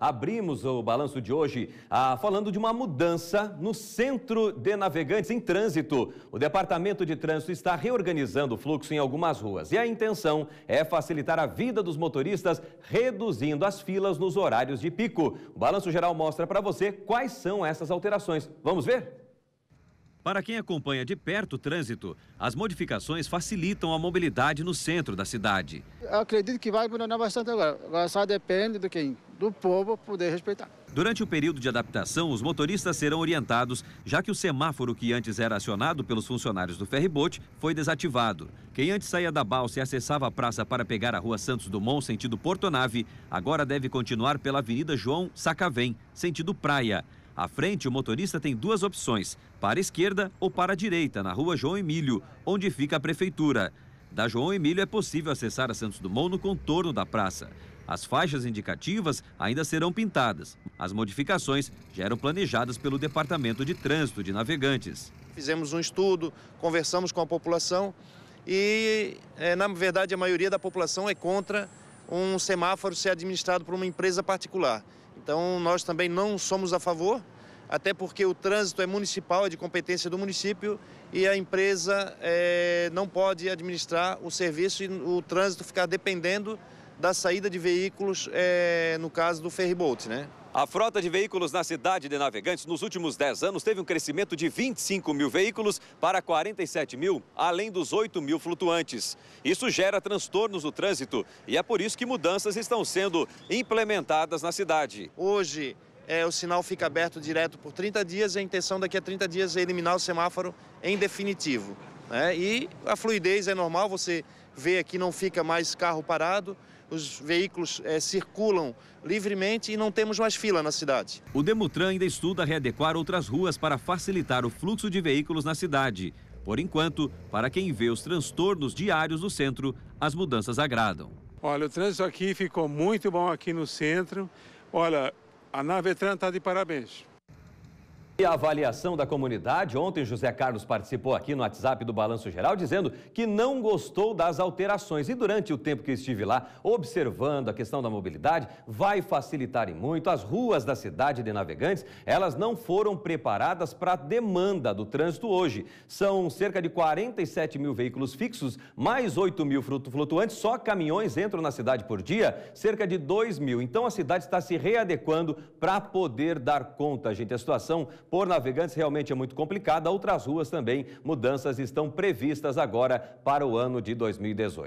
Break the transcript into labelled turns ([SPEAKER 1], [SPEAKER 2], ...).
[SPEAKER 1] Abrimos o balanço de hoje ah, falando de uma mudança no Centro de Navegantes em Trânsito. O Departamento de Trânsito está reorganizando o fluxo em algumas ruas e a intenção é facilitar a vida dos motoristas, reduzindo as filas nos horários de pico. O Balanço Geral mostra para você quais são essas alterações. Vamos ver? Para quem acompanha de perto o trânsito, as modificações facilitam a mobilidade no centro da cidade.
[SPEAKER 2] Eu acredito que vai melhorar bastante agora. Agora só depende do quem? Do povo poder respeitar.
[SPEAKER 1] Durante o período de adaptação, os motoristas serão orientados, já que o semáforo que antes era acionado pelos funcionários do ferribote foi desativado. Quem antes saía da balsa e acessava a praça para pegar a rua Santos Dumont, sentido Porto Nave, agora deve continuar pela Avenida João Sacavém, sentido Praia. À frente, o motorista tem duas opções: para a esquerda ou para a direita, na rua João Emílio, onde fica a prefeitura. Da João Emílio é possível acessar a Santos Dumont no contorno da praça. As faixas indicativas ainda serão pintadas. As modificações já eram planejadas pelo Departamento de Trânsito de Navegantes.
[SPEAKER 2] Fizemos um estudo, conversamos com a população e, eh, na verdade, a maioria da população é contra um semáforo ser administrado por uma empresa particular. Então, nós também não somos a favor, até porque o trânsito é municipal, é de competência do município e a empresa é, não pode administrar o serviço e o trânsito ficar dependendo da saída de veículos, é, no caso do ferryboat, né?
[SPEAKER 1] A frota de veículos na cidade de Navegantes nos últimos 10 anos teve um crescimento de 25 mil veículos para 47 mil, além dos 8 mil flutuantes. Isso gera transtornos no trânsito e é por isso que mudanças estão sendo implementadas na cidade.
[SPEAKER 2] Hoje, é, o sinal fica aberto direto por 30 dias e a intenção daqui a 30 dias é eliminar o semáforo em definitivo. Né? E a fluidez é normal, você vê aqui não fica mais carro parado, os veículos é, circulam livremente e não temos mais fila na cidade.
[SPEAKER 1] O Demutran ainda estuda readequar outras ruas para facilitar o fluxo de veículos na cidade. Por enquanto, para quem vê os transtornos diários do centro, as mudanças agradam. Olha, o trânsito aqui ficou muito bom aqui no centro. Olha, a Navetran está de parabéns. E a avaliação da comunidade, ontem José Carlos participou aqui no WhatsApp do Balanço Geral dizendo que não gostou das alterações e durante o tempo que estive lá observando a questão da mobilidade, vai facilitar em muito. As ruas da cidade de Navegantes, elas não foram preparadas para a demanda do trânsito hoje. São cerca de 47 mil veículos fixos, mais 8 mil flutuantes, só caminhões entram na cidade por dia, cerca de 2 mil. Então a cidade está se readequando para poder dar conta, gente. A situação por navegantes realmente é muito complicada. Outras ruas também, mudanças estão previstas agora para o ano de 2018.